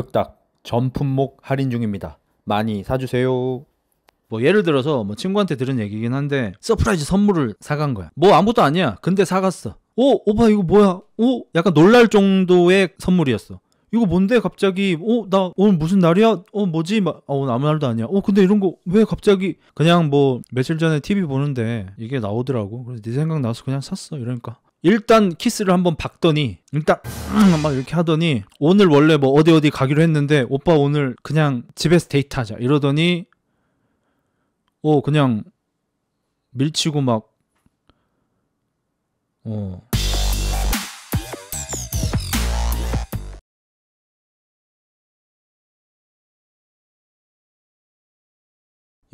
흑닭 전 품목 할인 중입니다. 많이 사주세요. 뭐 예를 들어서 뭐 친구한테 들은 얘기긴 한데 서프라이즈 선물을 사간 거야. 뭐 아무것도 아니야. 근데 사갔어. 오 어, 오빠 이거 뭐야? 오 어, 약간 놀랄 정도의 선물이었어. 이거 뭔데 갑자기 오나 어, 오늘 무슨 날이야 어 뭐지 막 어, 오늘 아무 날도 아니야 오 근데 이런 거 왜 갑자기 그냥 뭐 며칠 전에 TV 보는데 이게 나오더라고 그래서 네 생각 나서 그냥 샀어 이러니까 일단 키스를 한 번 박더니 일단 음, 막 이렇게 하더니 오늘 원래 뭐 어디 어디 가기로 했는데 오빠 오늘 그냥 집에서 데이트하자 이러더니 어 그냥 밀치고 막어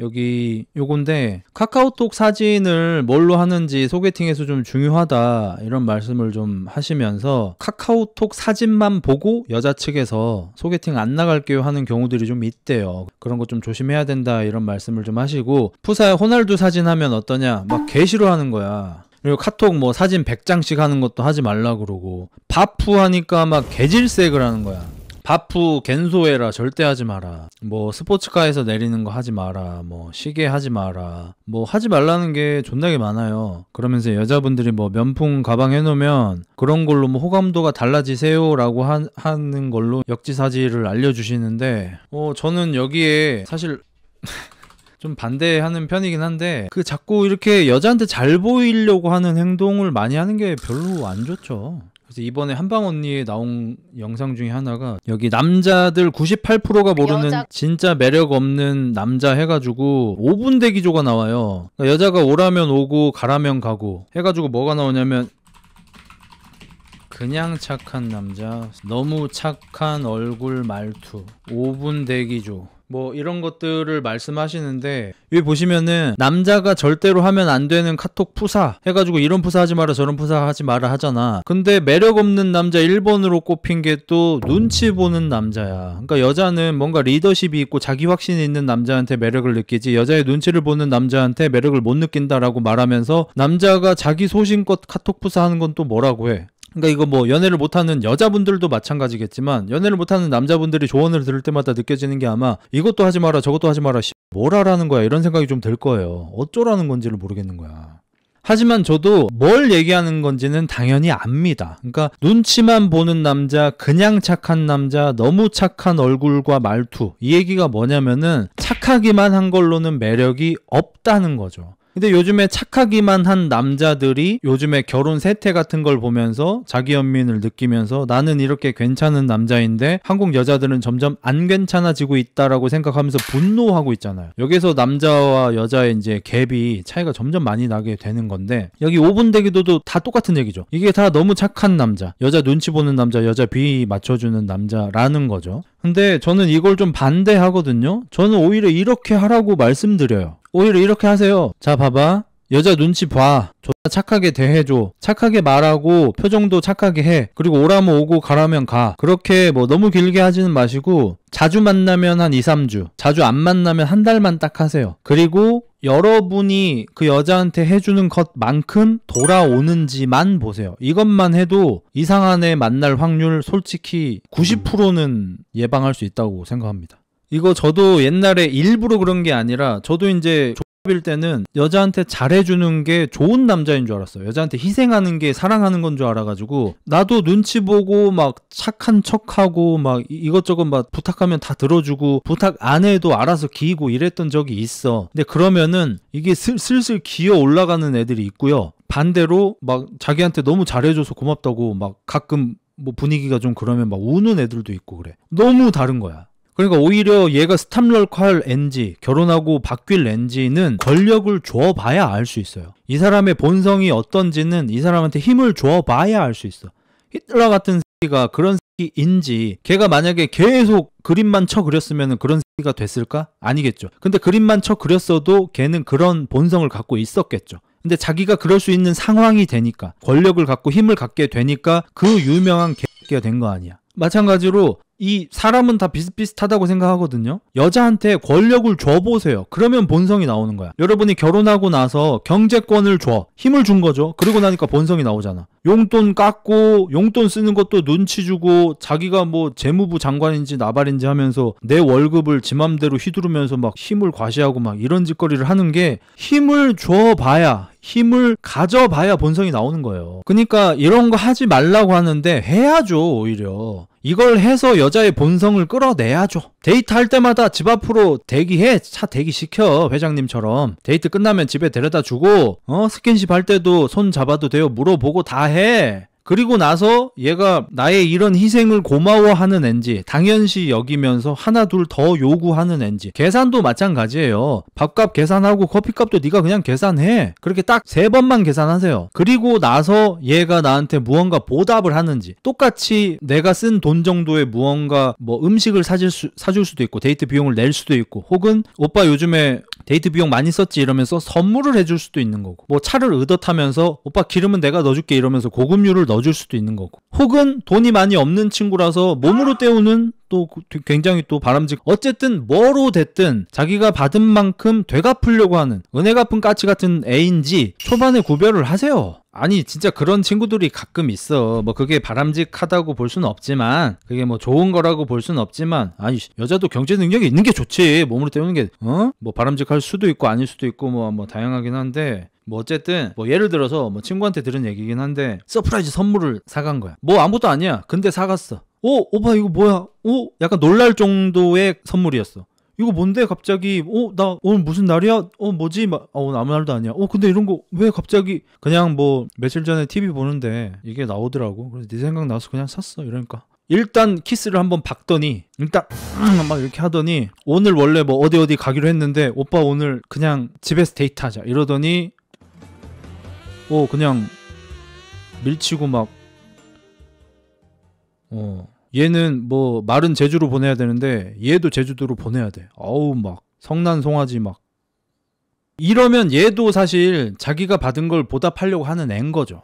여기 요건데 카카오톡 사진을 뭘로 하는지 소개팅에서 좀 중요하다 이런 말씀을 좀 하시면서 카카오톡 사진만 보고 여자 측에서 소개팅 안 나갈게요 하는 경우들이 좀 있대요 그런 거 좀 조심해야 된다 이런 말씀을 좀 하시고 푸사에 호날두 사진 하면 어떠냐 막개 싫어하는 거야 그리고 카톡 뭐 사진 100장씩 하는 것도 하지 말라 그러고 바프 하니까 막 개질색을 하는 거야 바프 겐소해라 절대 하지 마라. 뭐 스포츠카에서 내리는 거 하지 마라. 뭐 시계 하지 마라. 뭐 하지 말라는 게 존나게 많아요. 그러면서 여자분들이 뭐 면풍 가방 해놓으면 그런 걸로 뭐 호감도가 달라지세요라고 하는 걸로 역지사지를 알려주시는데 어 저는 여기에 사실 좀 반대하는 편이긴 한데 그 자꾸 이렇게 여자한테 잘 보이려고 하는 행동을 많이 하는 게 별로 안 좋죠. 그래서 이번에 한방 언니에 나온 영상 중에 하나가 여기 남자들 98%가 그 모르는 여자... 진짜 매력 없는 남자 해가지고 5분 대기조가 나와요. 그러니까 여자가 오라면 오고 가라면 가고 해가지고 뭐가 나오냐면 그냥 착한 남자 너무 착한 얼굴 말투 5분 대기조 뭐 이런 것들을 말씀하시는데 여기 보시면은 남자가 절대로 하면 안 되는 카톡 푸사 해가지고 이런 푸사 하지 마라 저런 푸사 하지 마라 하잖아 근데 매력 없는 남자 1번으로 꼽힌 게 또 눈치 보는 남자야 그러니까 여자는 뭔가 리더십이 있고 자기 확신이 있는 남자한테 매력을 느끼지 여자의 눈치를 보는 남자한테 매력을 못 느낀다라고 말하면서 남자가 자기 소신껏 카톡 푸사 하는 건 또 뭐라고 해 그러니까 이거 뭐 연애를 못하는 여자분들도 마찬가지겠지만 연애를 못하는 남자분들이 조언을 들을 때마다 느껴지는 게 아마 이것도 하지 마라 저것도 하지 마라 뭘 하라는 거야 이런 생각이 좀 들 거예요 어쩌라는 건지를 모르겠는 거야 하지만 저도 뭘 얘기하는 건지는 당연히 압니다. 그러니까 눈치만 보는 남자, 그냥 착한 남자, 너무 착한 얼굴과 말투. 이 얘기가 뭐냐면은 착하기만 한 걸로는 매력이 없다는 거죠. 근데 요즘에 착하기만 한 남자들이 요즘에 결혼 세태 같은 걸 보면서 자기 연민을 느끼면서 나는 이렇게 괜찮은 남자인데 한국 여자들은 점점 안 괜찮아지고 있다라고 생각하면서 분노하고 있잖아요. 여기서 남자와 여자의 이제 갭이 차이가 점점 많이 나게 되는 건데 여기 5분 대기도도 다 똑같은 얘기죠. 이게 다 너무 착한 남자, 여자 눈치 보는 남자, 여자 비 맞춰주는 남자라는 거죠. 근데 저는 이걸 좀 반대하거든요. 저는 오히려 이렇게 하라고 말씀드려요. 오히려 이렇게 하세요. 자, 봐봐. 여자 눈치 봐. 존나 착하게 대해줘. 착하게 말하고 표정도 착하게 해. 그리고 오라면 오고 가라면 가. 그렇게 뭐 너무 길게 하지는 마시고 자주 만나면 한 2, 3주. 자주 안 만나면 한 달만 딱 하세요. 그리고 여러분이 그 여자한테 해주는 것만큼 돌아오는지만 보세요. 이것만 해도 이상한 애 만날 확률 솔직히 90%는 예방할 수 있다고 생각합니다. 이거 저도 옛날에 일부러 그런 게 아니라 저도 이제 조합일 때는 여자한테 잘해주는 게 좋은 남자인 줄 알았어요. 여자한테 희생하는 게 사랑하는 건 줄 알아가지고 나도 눈치 보고 막 착한 척하고 막 이것저것 막 부탁하면 다 들어주고 부탁 안 해도 알아서 기고 이랬던 적이 있어. 근데 그러면은 이게 슬슬 기어 올라가는 애들이 있고요. 반대로 막 자기한테 너무 잘해줘서 고맙다고 막 가끔 뭐 분위기가 좀 그러면 막 우는 애들도 있고 그래. 너무 다른 거야. 그러니까 오히려 얘가 스탑럴컬 엔지 결혼하고 바뀔 엔지는 권력을 줘봐야 알 수 있어요. 이 사람의 본성이 어떤지는 이 사람한테 힘을 줘봐야 알 수 있어. 히틀러 같은 새끼가 그런 새끼 인지 걔가 만약에 계속 그림만 쳐 그렸으면 그런 새끼가 됐을까? 아니겠죠. 근데 그림만 쳐 그렸어도 걔는 그런 본성을 갖고 있었겠죠. 근데 자기가 그럴 수 있는 상황이 되니까 권력을 갖고 힘을 갖게 되니까 그 유명한 개새끼가 된 거 아니야. 마찬가지로 이 사람은 다 비슷비슷하다고 생각하거든요. 여자한테 권력을 줘보세요. 그러면 본성이 나오는 거야. 여러분이 결혼하고 나서 경제권을 줘. 힘을 준 거죠. 그러고 나니까 본성이 나오잖아. 용돈 깎고 용돈 쓰는 것도 눈치 주고 자기가 뭐 재무부 장관인지 나발인지 하면서 내 월급을 지 맘대로 휘두르면서 막 힘을 과시하고 막 이런 짓거리를 하는 게 힘을 줘봐야 힘을 가져봐야 본성이 나오는 거예요. 그러니까 이런 거 하지 말라고 하는데 해야죠, 오히려. 이걸 해서 여자의 본성을 끌어내야죠. 데이트 할 때마다 집 앞으로 대기해. 차 대기시켜. 회장님처럼. 데이트 끝나면 집에 데려다 주고, 어, 스킨십 할 때도 손 잡아도 돼요. 물어보고 다 해. 해. 그리고 나서 얘가 나의 이런 희생을 고마워하는 앤지 당연시 여기면서 하나 둘 더 요구하는 앤지 계산도 마찬가지예요. 밥값 계산하고 커피값도 네가 그냥 계산해. 그렇게 딱 세 번만 계산하세요. 그리고 나서 얘가 나한테 무언가 보답을 하는지 똑같이 내가 쓴 돈 정도의 무언가 뭐 음식을 사줄, 수, 사줄 수도 있고 데이트 비용을 낼 수도 있고 혹은 오빠 요즘에 데이트 비용 많이 썼지 이러면서 선물을 해줄 수도 있는 거고 뭐 차를 얻어 타면서 오빠 기름은 내가 넣어줄게 이러면서 고급유를 넣어 넣어줄 수도 있는 거고 혹은 돈이 많이 없는 친구라서 몸으로 때우는 또 굉장히 또 바람직 어쨌든 뭐로 됐든 자기가 받은 만큼 되갚으려고 하는 은혜 갚은 까치 같은 애인지 초반에 구별을 하세요 아니 진짜 그런 친구들이 가끔 있어 뭐 그게 바람직하다고 볼 수는 없지만 그게 뭐 좋은 거라고 볼 수는 없지만 아니 여자도 경제 능력이 있는 게 좋지 몸으로 때우는 게어뭐 바람직할 수도 있고 아닐 수도 있고 뭐뭐 뭐 다양하긴 한데 뭐 어쨌든 뭐 예를 들어서 뭐 친구한테 들은 얘기긴 한데 서프라이즈 선물을 사간 거야. 뭐 아무것도 아니야. 근데 사갔어. 오 어, 오빠 이거 뭐야? 오 어, 약간 놀랄 정도의 선물이었어. 이거 뭔데 갑자기 어나 오늘 무슨 날이야 어 뭐지 막 어, 오늘 아무 날도 아니야 어 근데 이런 거 왜 갑자기 그냥 뭐 며칠 전에 TV 보는데 이게 나오더라고 그래서 네 생각 나서 그냥 샀어 이러니까 일단 키스를 한 번 박더니 일단 음, 막 이렇게 하더니 오늘 원래 뭐 어디 어디 가기로 했는데 오빠 오늘 그냥 집에서 데이트하자 이러더니 어 그냥 밀치고 막 어. 얘는 뭐 말은 제주로 보내야 되는데 얘도 제주도로 보내야 돼. 어우 막 성난 송아지 막 이러면 얘도 사실 자기가 받은 걸 보답하려고 하는 앤 거죠.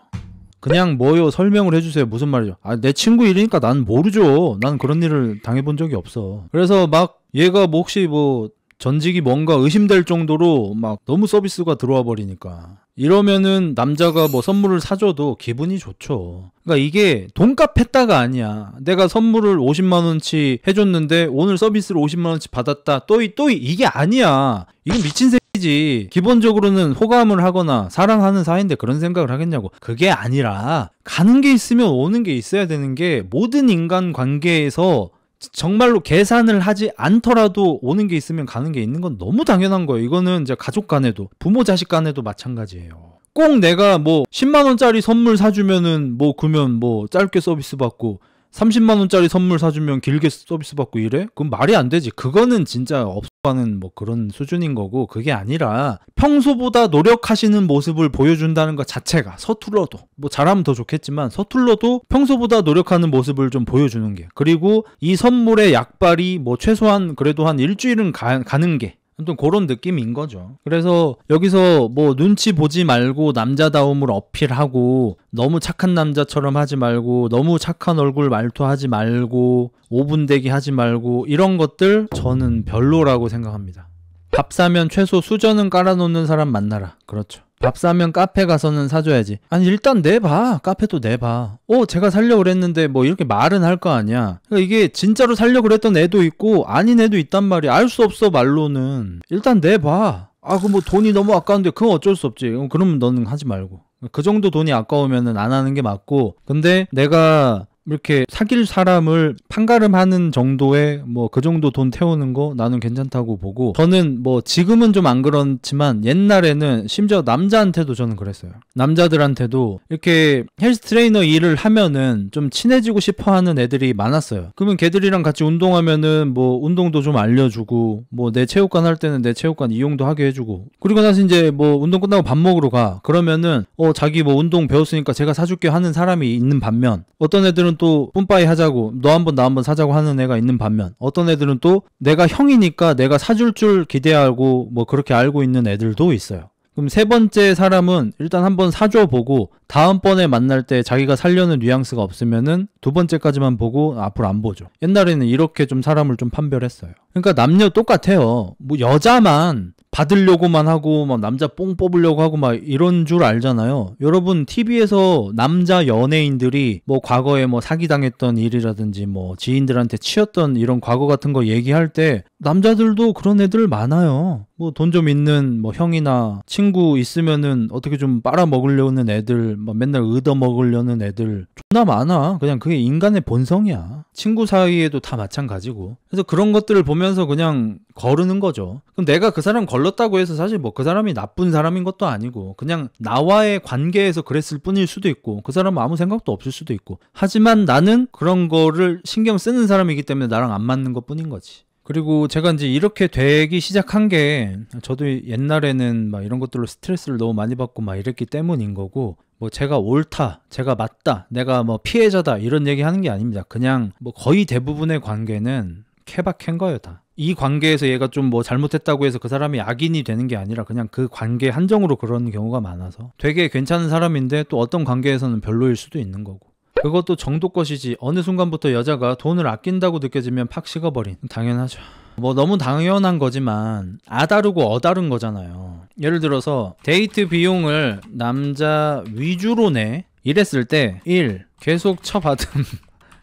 그냥 뭐요 설명을 해주세요 무슨 말이죠 아 내 친구 일이니까 난 모르죠 난 그런 일을 당해본 적이 없어 그래서 막 얘가 뭐 혹시 뭐 전직이 뭔가 의심될 정도로 막 너무 서비스가 들어와 버리니까 이러면은 남자가 뭐 선물을 사줘도 기분이 좋죠. 그러니까 이게 돈값 했다가 아니야. 내가 선물을 50만 원치 해줬는데 오늘 서비스를 50만 원치 받았다. 또이 또이 이게 아니야. 이건 미친 새끼지. 기본적으로는 호감을 하거나 사랑하는 사이인데 그런 생각을 하겠냐고. 그게 아니라 가는 게 있으면 오는 게 있어야 되는 게 모든 인간 관계에서 정말로 계산을 하지 않더라도 오는 게 있으면 가는 게 있는 건 너무 당연한 거예요. 이거는 이제 가족 간에도 부모 자식 간에도 마찬가지예요. 꼭 내가 뭐 10만 원짜리 선물 사주면은 뭐그면뭐 뭐 짧게 서비스 받고 30만 원짜리 선물 사주면 길게 서비스 받고 이래? 그건 말이 안 되지. 그거는 진짜 없어가는 뭐 그런 수준인 거고 그게 아니라 평소보다 노력하시는 모습을 보여준다는 것 자체가 서툴러도 뭐 잘하면 더 좋겠지만 서툴러도 평소보다 노력하는 모습을 좀 보여주는 게 그리고 이 선물의 약발이 뭐 최소한 그래도 한 일주일은 가, 가는 게 아무튼 그런 느낌인 거죠. 그래서 여기서 뭐 눈치 보지 말고 남자다움을 어필하고 너무 착한 남자처럼 하지 말고 너무 착한 얼굴 말투하지 말고 오분대기 하지 말고 이런 것들 저는 별로라고 생각합니다. 밥 사면 최소 수저는 깔아놓는 사람 만나라. 그렇죠. 밥사면 카페 가서는 사줘야지. 아니 일단 내봐. 카페도 내봐. 어 제가 살려 그랬는데 뭐 이렇게 말은 할 거 아니야. 그러니까 이게 진짜로 살려 그랬던 애도 있고 아닌 애도 있단 말이야. 알 수 없어 말로는. 일단 내봐. 아 그 뭐 돈이 너무 아까운데 그건 어쩔 수 없지. 그럼 너는 하지 말고. 그 정도 돈이 아까우면은 안 하는 게 맞고 근데 내가 이렇게 사귈 사람을 판가름하는 정도의 뭐 그 정도 돈 태우는 거 나는 괜찮다고 보고 저는 뭐 지금은 좀 안 그렇지만 옛날에는 심지어 남자한테도 저는 그랬어요. 남자들한테도 이렇게 헬스 트레이너 일을 하면은 좀 친해지고 싶어 하는 애들이 많았어요. 그러면 걔들이랑 같이 운동하면은 뭐 운동도 좀 알려주고 뭐 내 체육관 할 때는 내 체육관 이용도 하게 해주고 그리고 나서 이제 뭐 운동 끝나고 밥 먹으러 가 그러면은 어 자기 뭐 운동 배웠으니까 제가 사줄게 하는 사람이 있는 반면 어떤 애들은 애들은 또 뿜빠이 하자고 너 한번나 한번 사자고 하는 애가 있는 반면 어떤 애들은 또 내가 형이니까 내가 사줄 줄 기대하고 뭐 그렇게 알고 있는 애들도 있어요. 그럼 세 번째 사람은 일단 한번 사줘 보고 다음번에 만날 때 자기가 살려는 뉘앙스가 없으면은 두 번째까지만 보고 앞으로 안 보죠. 옛날에는 이렇게 좀 사람을 좀 판별했어요. 그러니까 남녀 똑같아요. 뭐 여자만 받으려고만 하고 막 남자 뽕 뽑으려고 하고 막 이런 줄 알잖아요. 여러분 TV에서 남자 연예인들이 뭐 과거에 뭐 사기당했던 일이라든지 뭐 지인들한테 치였던 이런 과거 같은 거 얘기할 때 남자들도 그런 애들 많아요. 뭐 돈 좀 있는 뭐 형이나 친구 있으면은 어떻게 좀 빨아먹으려는 애들 막 뭐 맨날 얻어먹으려는 애들 존나 많아. 그냥 그게 인간의 본성이야. 친구 사이에도 다 마찬가지고. 그래서 그런 것들을 보면서 그냥 거르는 거죠. 그럼 내가 그 사람 걸렀다고 해서 사실 뭐 그 사람이 나쁜 사람인 것도 아니고 그냥 나와의 관계에서 그랬을 뿐일 수도 있고 그 사람은 아무 생각도 없을 수도 있고 하지만 나는 그런 거를 신경 쓰는 사람이기 때문에 나랑 안 맞는 것 뿐인 거지. 그리고 제가 이제 이렇게 되기 시작한 게 저도 옛날에는 막 이런 것들로 스트레스를 너무 많이 받고 막 이랬기 때문인 거고 뭐 제가 옳다, 제가 맞다, 내가 뭐 피해자다 이런 얘기 하는 게 아닙니다. 그냥 뭐 거의 대부분의 관계는 케바케인 거예요, 다. 이 관계에서 얘가 좀 뭐 잘못했다고 해서 그 사람이 악인이 되는 게 아니라 그냥 그 관계 한정으로 그런 경우가 많아서 되게 괜찮은 사람인데 또 어떤 관계에서는 별로일 수도 있는 거고. 그것도 정도 것이지 어느 순간부터 여자가 돈을 아낀다고 느껴지면 팍 식어버린 당연하죠. 뭐 너무 당연한 거지만 아다르고 어다른 거잖아요. 예를 들어서 데이트 비용을 남자 위주로 내 이랬을 때 1. 계속 쳐받음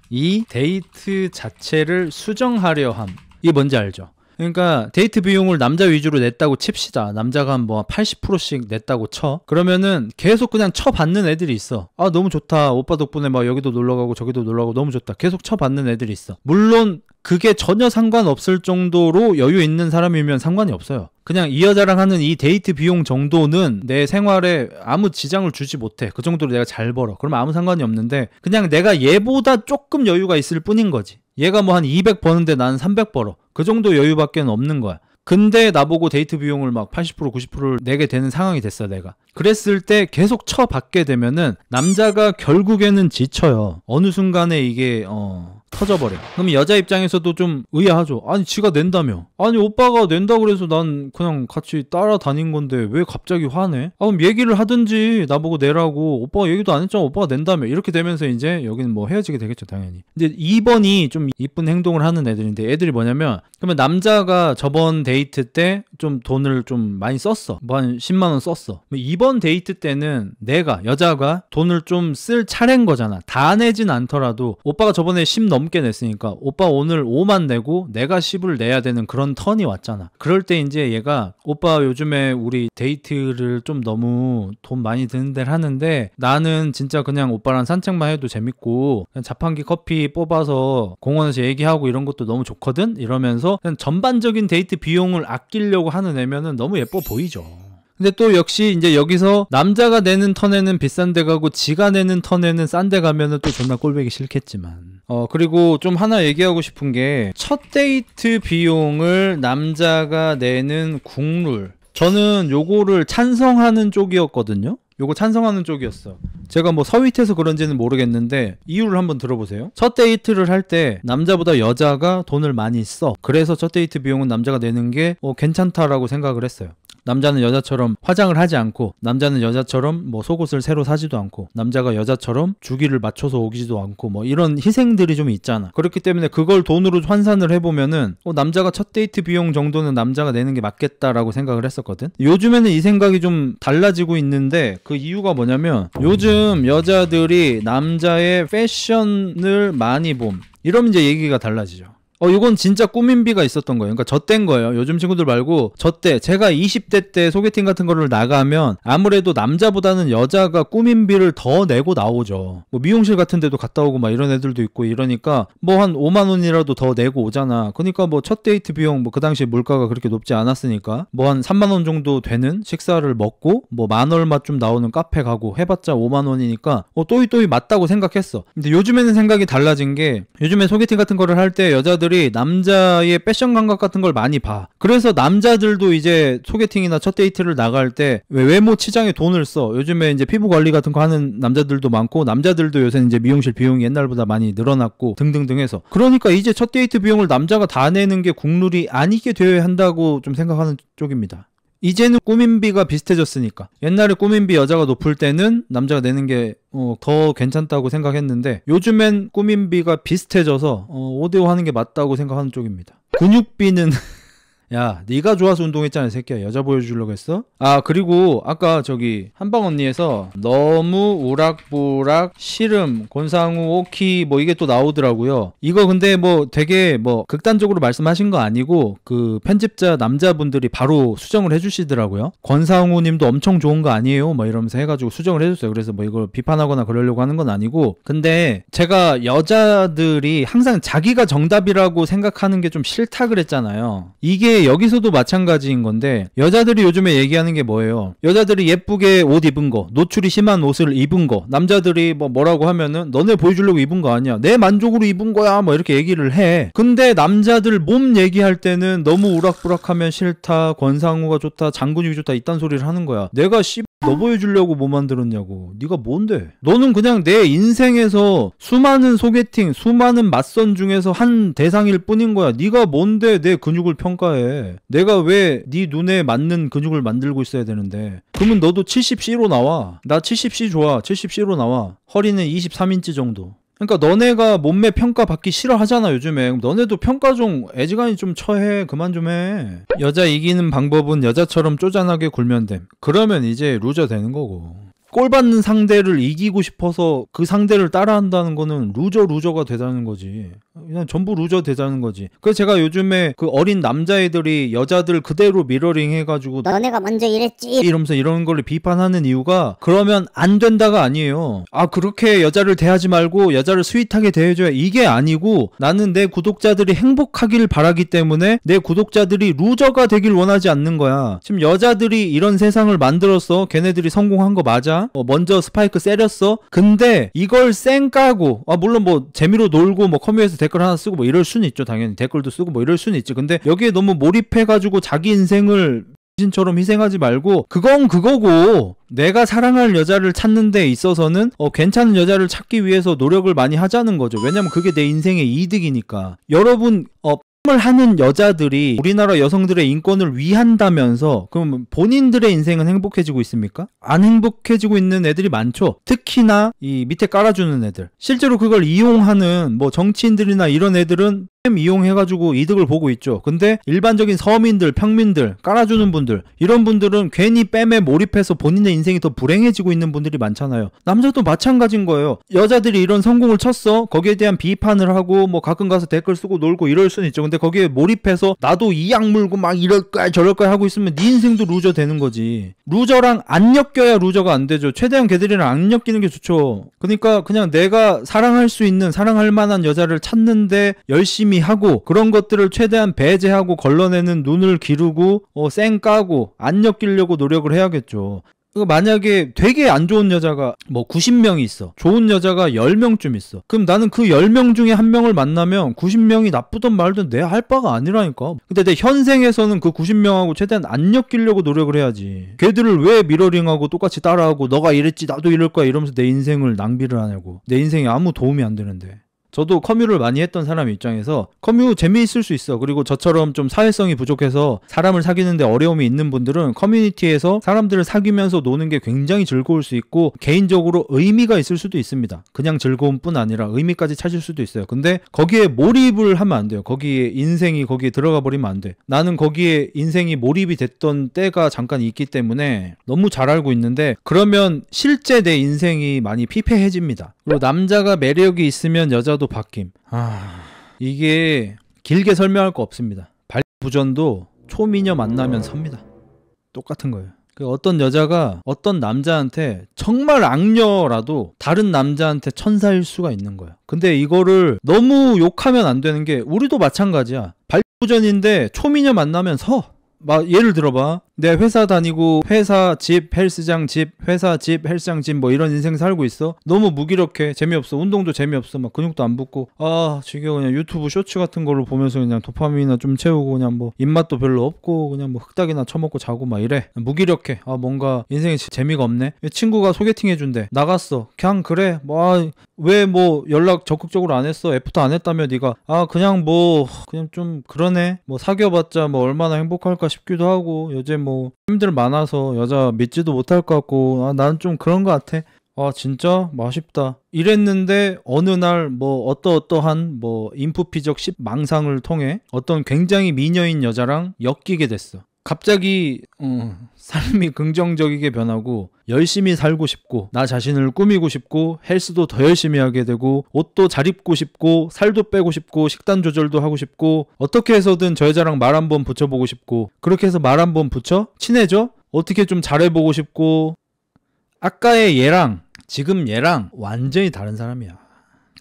2. 데이트 자체를 수정하려 함 이게 뭔지 알죠? 그러니까 데이트 비용을 남자 위주로 냈다고 칩시다. 남자가 한뭐 80%씩 냈다고 쳐. 그러면은 계속 그냥 쳐받는 애들이 있어. 아 너무 좋다. 오빠 덕분에 막 여기도 놀러 가고 저기도 놀러 가고 너무 좋다. 계속 쳐받는 애들이 있어. 물론 그게 전혀 상관없을 정도로 여유 있는 사람이면 상관이 없어요. 그냥 이 여자랑 하는 이 데이트 비용 정도는 내 생활에 아무 지장을 주지 못해. 그 정도로 내가 잘 벌어. 그럼 아무 상관이 없는데 그냥 내가 얘보다 조금 여유가 있을 뿐인 거지. 얘가 뭐 한 200 버는데 나는 300 벌어. 그 정도 여유밖에 없는 거야. 근데 나보고 데이트 비용을 막 80% 90%를 내게 되는 상황이 됐어 내가 그랬을 때 계속 쳐받게 되면은 남자가 결국에는 지쳐요 어느 순간에 이게 어 터져버려. 그럼 여자 입장에서도 좀 의아하죠. 아니 지가 낸다며. 아니 오빠가 낸다 그래서 난 그냥 같이 따라다닌 건데 왜 갑자기 화내? 아 그럼 얘기를 하든지 나보고 내라고 오빠가 얘기도 안 했잖아. 오빠가 낸다며. 이렇게 되면서 이제 여기는 뭐 헤어지게 되겠죠 당연히. 근데 2번이 좀 이쁜 행동을 하는 애들인데 애들이 뭐냐면 그러면 남자가 저번 데이트 때 좀 돈을 좀 많이 썼어. 뭐 한 10만 원 썼어. 이번 데이트 때는 내가 여자가 돈을 좀 쓸 차례인 거잖아. 다 내진 않더라도 오빠가 저번에 10넣 넘게 냈으니까 오빠 오늘 5만 내고 내가 10을 내야 되는 그런 턴이 왔잖아. 그럴 때 이제 얘가 오빠 요즘에 우리 데이트를 좀 너무 돈 많이 드는 데를 하는데 나는 진짜 그냥 오빠랑 산책만 해도 재밌고 자판기 커피 뽑아서 공원에서 얘기하고 이런 것도 너무 좋거든 이러면서 전반적인 데이트 비용을 아끼려고 하는 애면은 너무 예뻐 보이죠. 근데 또 역시 이제 여기서 남자가 내는 턴에는 비싼 데 가고 지가 내는 턴에는 싼데 가면은 또 존나 꼴보기 싫겠지만 어 그리고 좀 하나 얘기하고 싶은 게 첫 데이트 비용을 남자가 내는 국룰 저는 요거를 찬성하는 쪽이었거든요 요거 찬성하는 쪽이었어 제가 뭐 서윗해서 그런지는 모르겠는데 이유를 한번 들어보세요 첫 데이트를 할 때 남자보다 여자가 돈을 많이 써 그래서 첫 데이트 비용은 남자가 내는 게 어, 괜찮다라고 생각을 했어요 남자는 여자처럼 화장을 하지 않고 남자는 여자처럼 뭐 속옷을 새로 사지도 않고 남자가 여자처럼 주기를 맞춰서 오기도 않고 뭐 이런 희생들이 좀 있잖아. 그렇기 때문에 그걸 돈으로 환산을 해보면은 어, 남자가 첫 데이트 비용 정도는 남자가 내는 게 맞겠다라고 생각을 했었거든. 요즘에는 이 생각이 좀 달라지고 있는데 그 이유가 뭐냐면 요즘 여자들이 남자의 패션을 많이 봄. 이러면 이제 얘기가 달라지죠. 어, 이건 진짜 꾸민비가 있었던 거예요. 그러니까 저땐 거예요. 요즘 친구들 말고 저 때, 제가 20대 때 소개팅 같은 거를 나가면 아무래도 남자보다는 여자가 꾸민비를 더 내고 나오죠. 뭐 미용실 같은 데도 갔다 오고 막 이런 애들도 있고 이러니까 뭐 한 5만 원이라도 더 내고 오잖아. 그러니까 뭐 첫 데이트 비용 뭐 그 당시 물가가 그렇게 높지 않았으니까 뭐 한 3만 원 정도 되는 식사를 먹고 뭐만 얼마 쯤 나오는 카페 가고 해봤자 5만 원이니까 어, 또이또이 맞다고 생각했어. 근데 요즘에는 생각이 달라진 게 요즘에 소개팅 같은 거를 할 때 여자들 여자들이 남자의 패션 감각 같은 걸 많이 봐. 그래서 남자들도 이제 소개팅이나 첫 데이트를 나갈 때 외모 치장에 돈을 써. 요즘에 이제 피부 관리 같은 거 하는 남자들도 많고 남자들도 요새 이제 미용실 비용이 옛날보다 많이 늘어났고 등등등 해서 그러니까 이제 첫 데이트 비용을 남자가 다 내는 게 국룰이 아니게 되어야 한다고 좀 생각하는 쪽입니다. 이제는 꾸민비가 비슷해졌으니까 옛날에 꾸민비 여자가 높을 때는 남자가 내는 게더 어, 괜찮다고 생각했는데 요즘엔 꾸민비가 비슷해져서 어, 5대5 하는 게 맞다고 생각하는 쪽입니다 근육비는 야, 네가 좋아서 운동했잖아, 새끼야. 여자 보여주려고 했어? 아, 그리고 아까 저기 한방 언니에서 너무 우락부락, 시름, 권상우, 오키 뭐 이게 또 나오더라고요. 이거 근데 뭐 되게 뭐 극단적으로 말씀하신 거 아니고 그 편집자 남자분들이 바로 수정을 해주시더라고요. 권상우 님도 엄청 좋은 거 아니에요? 뭐 이러면서 해가지고 수정을 해줬어요. 그래서 뭐 이걸 비판하거나 그러려고 하는 건 아니고 근데 제가 여자들이 항상 자기가 정답이라고 생각하는 게 좀 싫다 그랬잖아요. 이게 여기서도 마찬가지인 건데 여자들이 요즘에 얘기하는 게 뭐예요? 여자들이 예쁘게 옷 입은 거, 노출이 심한 옷을 입은 거, 남자들이 뭐 뭐라고 하면은 너네 보여주려고 입은 거 아니야. 내 만족으로 입은 거야. 뭐 이렇게 얘기를 해. 근데 남자들 몸 얘기할 때는 너무 우락부락하면 싫다, 권상우가 좋다, 장근육이 좋다 이딴 소리를 하는 거야. 내가 씨너 보여주려고 뭐 만들었냐고. 네가 뭔데? 너는 그냥 내 인생에서 수많은 소개팅, 수많은 맞선 중에서 한 대상일 뿐인 거야. 네가 뭔데 내 근육을 평가해? 내가 왜 네 눈에 맞는 근육을 만들고 있어야 되는데? 그러면 너도 70C로 나와. 나 70C 좋아. 70C로 나와. 허리는 23인치 정도. 그러니까 너네가 몸매 평가 받기 싫어하잖아 요즘에 너네도 평가 좀 애지간히 좀 처해 그만 좀 해 여자 이기는 방법은 여자처럼 쪼잔하게 굴면 됨 그러면 이제 루저 되는 거고 꼴 받는 상대를 이기고 싶어서 그 상대를 따라한다는 거는 루저 루저가 되다는 거지 그냥 전부 루저 되자는 거지. 그래서 제가 요즘에 그 어린 남자애들이 여자들 그대로 미러링 해가지고 너네가 먼저 이랬지 이러면서 이런 걸 비판하는 이유가 그러면 안 된다가 아니에요. 아 그렇게 여자를 대하지 말고 여자를 스윗하게 대해줘야 이게 아니고 나는 내 구독자들이 행복하길 바라기 때문에 내 구독자들이 루저가 되길 원하지 않는 거야. 지금 여자들이 이런 세상을 만들었어. 걔네들이 성공한 거 맞아. 어, 먼저 스파이크 세렸어. 근데 이걸 쌩 까고 아 물론 뭐 재미로 놀고 뭐 커뮤에서 댓글 하나 쓰고 뭐 이럴 수는 있죠 당연히 댓글도 쓰고 뭐 이럴 수는 있죠 근데 여기에 너무 몰입해가지고 자기 인생을 신처럼 희생하지 말고 그건 그거고 내가 사랑할 여자를 찾는 데 있어서는 어, 괜찮은 여자를 찾기 위해서 노력을 많이 하자는 거죠 왜냐면 그게 내 인생의 이득이니까 여러분 어, 을 하는 여자들이 우리나라 여성들의 인권을 위한다면서 그럼 본인들의 인생은 행복해지고 있습니까? 안 행복해지고 있는 애들이 많죠. 특히나 이 밑에 깔아주는 애들. 실제로 그걸 이용하는 뭐 정치인들이나 이런 애들은 이용해가지고 이득을 보고 있죠. 근데 일반적인 서민들, 평민들, 깔아주는 분들 이런 분들은 괜히 뺨에 몰입해서 본인의 인생이 더 불행해지고 있는 분들이 많잖아요. 남자도 마찬가지인 거예요. 여자들이 이런 성공을 쳤어 거기에 대한 비판을 하고 뭐 가끔 가서 댓글 쓰고 놀고 이럴 수는 있죠. 근데 거기에 몰입해서 나도 이약 물고 막 이럴 거야 저럴 거야 하고 있으면 네 인생도 루저 되는 거지. 루저랑 안 엮여야 루저가 안 되죠. 최대한 걔들이랑 안 엮이는 게 좋죠. 그러니까 그냥 내가 사랑할 수 있는 사랑할 만한 여자를 찾는데 열심히 꼼꼼히 하고 그런 것들을 최대한 배제하고 걸러내는 눈을 기르고 어, 쌩 까고 안 엮이려고 노력을 해야겠죠. 만약에 되게 안 좋은 여자가 뭐 90명이 있어. 좋은 여자가 10명쯤 있어. 그럼 나는 그 10명 중에 한 명을 만나면 90명이 나쁘든 말든 내할 바가 아니라니까. 근데 내 현생에서는 그 90명하고 최대한 안 엮이려고 노력을 해야지. 걔들을 왜 미러링하고 똑같이 따라하고 너가 이랬지 나도 이럴 거야 이러면서 내 인생을 낭비를 하냐고. 내 인생에 아무 도움이 안 되는데. 저도 커뮤를 많이 했던 사람 입장에서 커뮤 재미있을 수 있어. 그리고 저처럼 좀 사회성이 부족해서 사람을 사귀는데 어려움이 있는 분들은 커뮤니티에서 사람들을 사귀면서 노는 게 굉장히 즐거울 수 있고 개인적으로 의미가 있을 수도 있습니다. 그냥 즐거움뿐 아니라 의미까지 찾을 수도 있어요. 근데 거기에 몰입을 하면 안 돼요. 거기에 인생이 거기에 들어가 버리면 안 돼. 나는 거기에 인생이 몰입이 됐던 때가 잠깐 있기 때문에 너무 잘 알고 있는데 그러면 실제 내 인생이 많이 피폐해집니다. 그리고 남자가 매력이 있으면 여자도 바뀜. 아, 이게 길게 설명할 거 없습니다. 발부전도 초미녀 만나면 섭니다. 똑같은 거예요. 그 어떤 여자가 어떤 남자한테 정말 악녀라도 다른 남자한테 천사일 수가 있는 거예요 근데 이거를 너무 욕하면 안 되는 게 우리도 마찬가지야. 발부전인데 초미녀 만나면 서. 막 예를 들어봐. 내 회사 다니고 회사 집 헬스장 집 회사 집 헬스장 집 뭐 이런 인생 살고 있어 너무 무기력해 재미없어 운동도 재미없어 막 근육도 안 붙고 아지겨 그냥 유튜브 쇼츠 같은 걸로 보면서 그냥 도파민이나 좀 채우고 그냥 뭐 입맛도 별로 없고 그냥 뭐 흑닭이나 처먹고 자고 막 이래 무기력해 아 뭔가 인생에 재미가 없네 친구가 소개팅 해준대 나갔어 그냥 그래 뭐 왜뭐 아, 뭐 연락 적극적으로 안 했어 애프터 안 했다며 네가 아 그냥 뭐 그냥 좀 그러네 뭐 사귀어봤자 뭐 얼마나 행복할까 싶기도 하고 요즘 뭐 힘들 많아서 여자 믿지도 못할 것 같고 아, 나는 좀 그런 것 같아. 아 진짜 맛있다 이랬는데 어느 날 뭐 어떠어떠한 뭐 인프피적 십 망상을 통해 어떤 굉장히 미녀인 여자랑 엮이게 됐어 갑자기 어, 삶이 긍정적이게 변하고 열심히 살고 싶고 나 자신을 꾸미고 싶고 헬스도 더 열심히 하게 되고 옷도 잘 입고 싶고 살도 빼고 싶고 식단 조절도 하고 싶고 어떻게 해서든 저 여자랑 말 한 번 붙여보고 싶고 그렇게 해서 말 한 번 붙여 친해져 어떻게 좀 잘해보고 싶고 아까의 얘랑 지금 얘랑 완전히 다른 사람이야.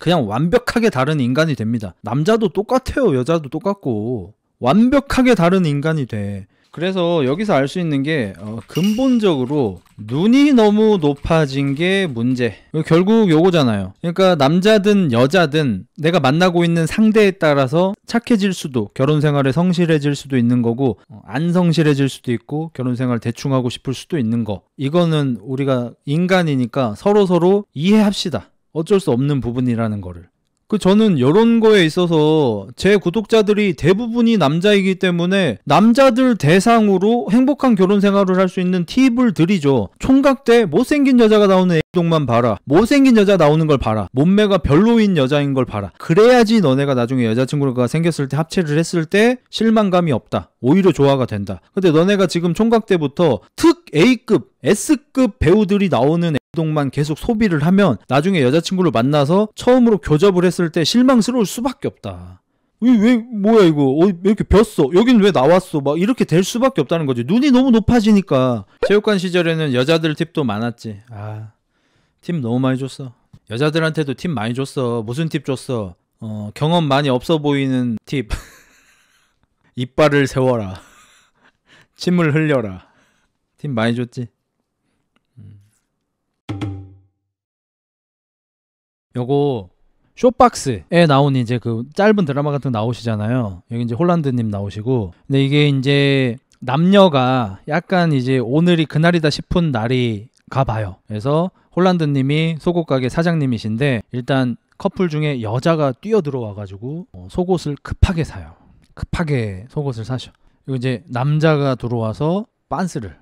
그냥 완벽하게 다른 인간이 됩니다. 남자도 똑같아요. 여자도 똑같고. 완벽하게 다른 인간이 돼. 그래서 여기서 알 수 있는 게 어, 근본적으로 눈이 너무 높아진 게 문제 결국 요거잖아요 그러니까 남자든 여자든 내가 만나고 있는 상대에 따라서 착해질 수도 결혼 생활에 성실해질 수도 있는 거고 어, 안 성실해질 수도 있고 결혼 생활 대충 하고 싶을 수도 있는 거 이거는 우리가 인간이니까 서로서로 서로 이해합시다 어쩔 수 없는 부분이라는 거를 그 저는 이런 거에 있어서 제 구독자들이 대부분이 남자이기 때문에 남자들 대상으로 행복한 결혼 생활을 할 수 있는 팁을 드리죠. 총각 때 못생긴 여자가 나오는 A동만 봐라. 못생긴 여자 나오는 걸 봐라. 몸매가 별로인 여자인 걸 봐라. 그래야지 너네가 나중에 여자친구가 생겼을 때 합체를 했을 때 실망감이 없다. 오히려 조화가 된다. 근데 너네가 지금 총각 때부터 특 A급, S급 배우들이 나오는 애... 동안 계속 소비를 하면 나중에 여자친구를 만나서 처음으로 교접을 했을 때 실망스러울 수밖에 없다. 왜, 왜, 뭐야, 이거. 어, 왜 이렇게 뵀어 여긴 왜 나왔어? 막 이렇게 될 수밖에 없다는 거지. 눈이 너무 높아지니까. 체육관 시절에는 여자들 팁도 많았지. 아, 팁 너무 많이 줬어. 여자들한테도 팁 많이 줬어. 무슨 팁 줬어? 어, 경험 많이 없어 보이는 팁. 이빨을 세워라. 침을 흘려라. 팀 많이 줬지. 요거 쇼박스에 나온 이제 그 짧은 드라마 같은 거 나오시잖아요. 여기 이제 홀란드님 나오시고. 근데 이게 이제 남녀가 약간 이제 오늘이 그날이다 싶은 날이 가봐요. 그래서 홀란드님이 속옷가게 사장님이신데 일단 커플 중에 여자가 뛰어 들어와가지고 어, 속옷을 급하게 사요. 급하게 속옷을 사셔. 그리고 이제 남자가 들어와서 빤스를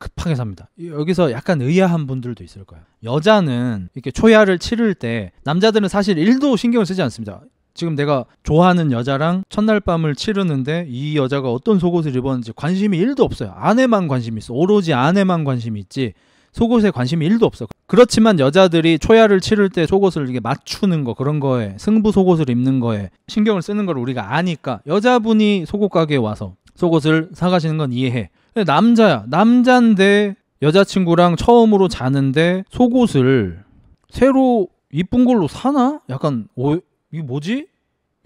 급하게 삽니다. 여기서 약간 의아한 분들도 있을 거예요. 여자는 이렇게 초야를 치를 때 남자들은 사실 1도 신경을 쓰지 않습니다. 지금 내가 좋아하는 여자랑 첫날 밤을 치르는데 이 여자가 어떤 속옷을 입었는지 관심이 1도 없어요. 아내만 관심이 있어. 오로지 아내만 관심이 있지. 속옷에 관심이 1도 없어. 그렇지만 여자들이 초야를 치를 때 속옷을 이게 렇 맞추는 거 그런 거에 승부 속옷을 입는 거에 신경을 쓰는 걸 우리가 아니까 여자분이 속옷 가게에 와서 속옷을 사가시는 건 이해해. 남자야. 남잔데 여자친구랑 처음으로 자는데 속옷을 새로 이쁜 걸로 사나? 약간 어, 이게 뭐지?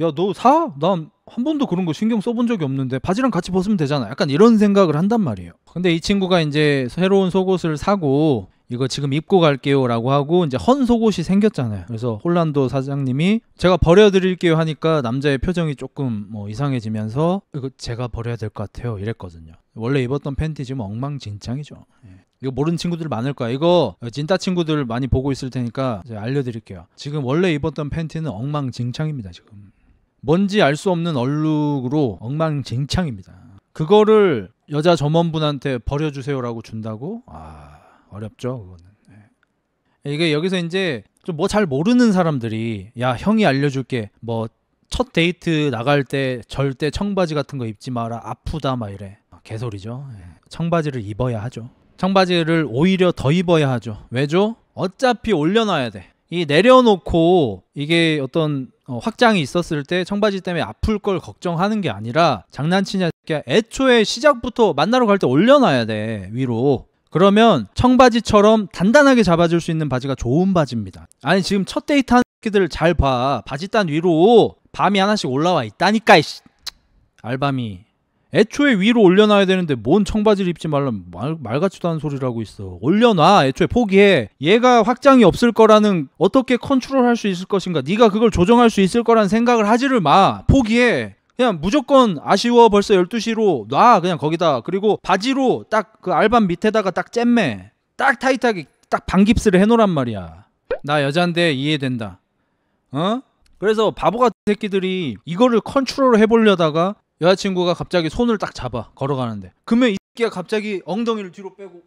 야 너 사? 난한 번도 그런 거 신경 써본 적이 없는데 바지랑 같이 벗으면 되잖아. 약간 이런 생각을 한단 말이에요. 근데 이 친구가 이제 새로운 속옷을 사고 이거 지금 입고 갈게요라고 하고 이제 헌 속옷이 생겼잖아요. 그래서 홀란도 사장님이 제가 버려드릴게요 하니까 남자의 표정이 조금 뭐 이상해지면서 이거 제가 버려야 될 것 같아요 이랬거든요. 원래 입었던 팬티 지금 엉망진창이죠. 예. 이거 모르는 친구들 많을 거야. 이거 진짜 친구들 많이 보고 있을 테니까 알려드릴게요. 지금 원래 입었던 팬티는 엉망진창입니다 지금. 뭔지 알 수 없는 얼룩으로 엉망진창입니다. 그거를 여자 점원분한테 버려주세요라고 준다고? 아 어렵죠 그거는. 네. 이게 여기서 이제 좀 뭐 잘 모르는 사람들이 야 형이 알려줄게 뭐 첫 데이트 나갈 때 절대 청바지 같은 거 입지 마라 아프다 막 이래 개소리죠. 네. 청바지를 입어야 하죠. 청바지를 오히려 더 입어야 하죠. 왜죠? 어차피 올려놔야 돼. 이 내려놓고 이게 어떤 어, 확장이 있었을 때 청바지 때문에 아플 걸 걱정하는 게 아니라 장난치냐 애초에 시작부터 만나러 갈 때 올려놔야 돼 위로 그러면 청바지처럼 단단하게 잡아줄 수 있는 바지가 좋은 바지입니다 아니 지금 첫 데이트 하는 새끼들 잘봐 바지 단 위로 밤이 하나씩 올라와 있다니까 이씨 알밤이 애초에 위로 올려놔야 되는데 뭔 청바지를 입지 말라면 말, 말 같지도 않은 소리를 하고 있어. 올려놔. 애초에 포기해. 얘가 확장이 없을 거라는 어떻게 컨트롤할 수 있을 것인가. 네가 그걸 조정할 수 있을 거라는 생각을 하지를 마. 포기해. 그냥 무조건 아쉬워 벌써 12시로 놔 그냥 거기다 그리고 바지로 딱 그 알밤 밑에다가 딱 잼매 딱 타이트하게 딱 반깁스를 해놓란 말이야 나 여잔데 이해된다 어? 그래서 바보 같은 새끼들이 이거를 컨트롤 해보려다가 여자친구가 갑자기 손을 딱 잡아 걸어가는데 그러면 이 새끼가 갑자기 엉덩이를 뒤로 빼고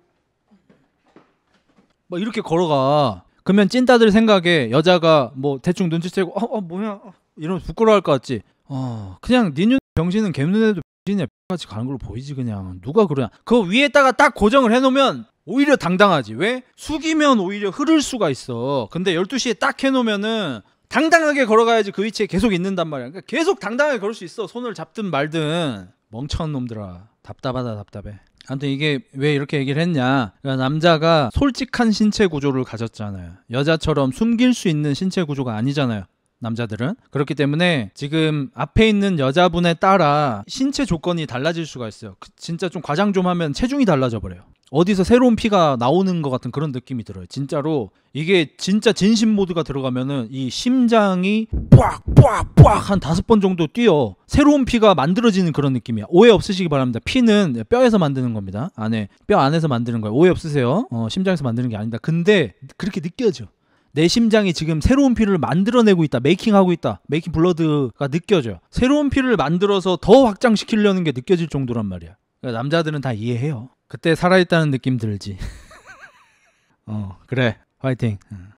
막 이렇게 걸어가 그러면 찐따들 생각에 여자가 뭐 대충 눈치채고 어, 어 뭐야 어, 이러면 부끄러워할 것 같지 어 그냥 니눈 병신은 갭눈에도 병신이야 같이 가는 걸로 보이지 그냥 누가 그러냐 그거 위에다가 딱 고정을 해놓으면 오히려 당당하지 왜? 숙이면 오히려 흐를 수가 있어 근데 12시에 딱 해놓으면은 당당하게 걸어가야지 그 위치에 계속 있는단 말이야. 그러니까 계속 당당하게 걸을 수 있어. 손을 잡든 말든 멍청한 놈들아. 답답하다 답답해. 아무튼 이게 왜 이렇게 얘기를 했냐 그러니까 남자가 솔직한 신체 구조를 가졌잖아요 여자처럼 숨길 수 있는 신체 구조가 아니잖아요 남자들은 그렇기 때문에 지금 앞에 있는 여자분에 따라 신체 조건이 달라질 수가 있어요 그 진짜 좀 과장 좀 하면 체중이 달라져 버려요 어디서 새로운 피가 나오는 것 같은 그런 느낌이 들어요. 진짜로 이게 진짜 진심 모드가 들어가면은 이 심장이 빡빡빡 한 다섯 번 정도 뛰어 새로운 피가 만들어지는 그런 느낌이야. 오해 없으시기 바랍니다. 피는 뼈에서 만드는 겁니다. 안에 뼈 안에서 만드는 거예요. 오해 없으세요. 어, 심장에서 만드는 게 아니다. 근데 그렇게 느껴져. 내 심장이 지금 새로운 피를 만들어내고 있다 메이킹하고 있다 메이킹 블러드가 느껴져요 새로운 피를 만들어서 더 확장시키려는 게 느껴질 정도란 말이야 그러니까 남자들은 다 이해해요 그때 살아있다는 느낌 들지. 어, 그래. 화이팅.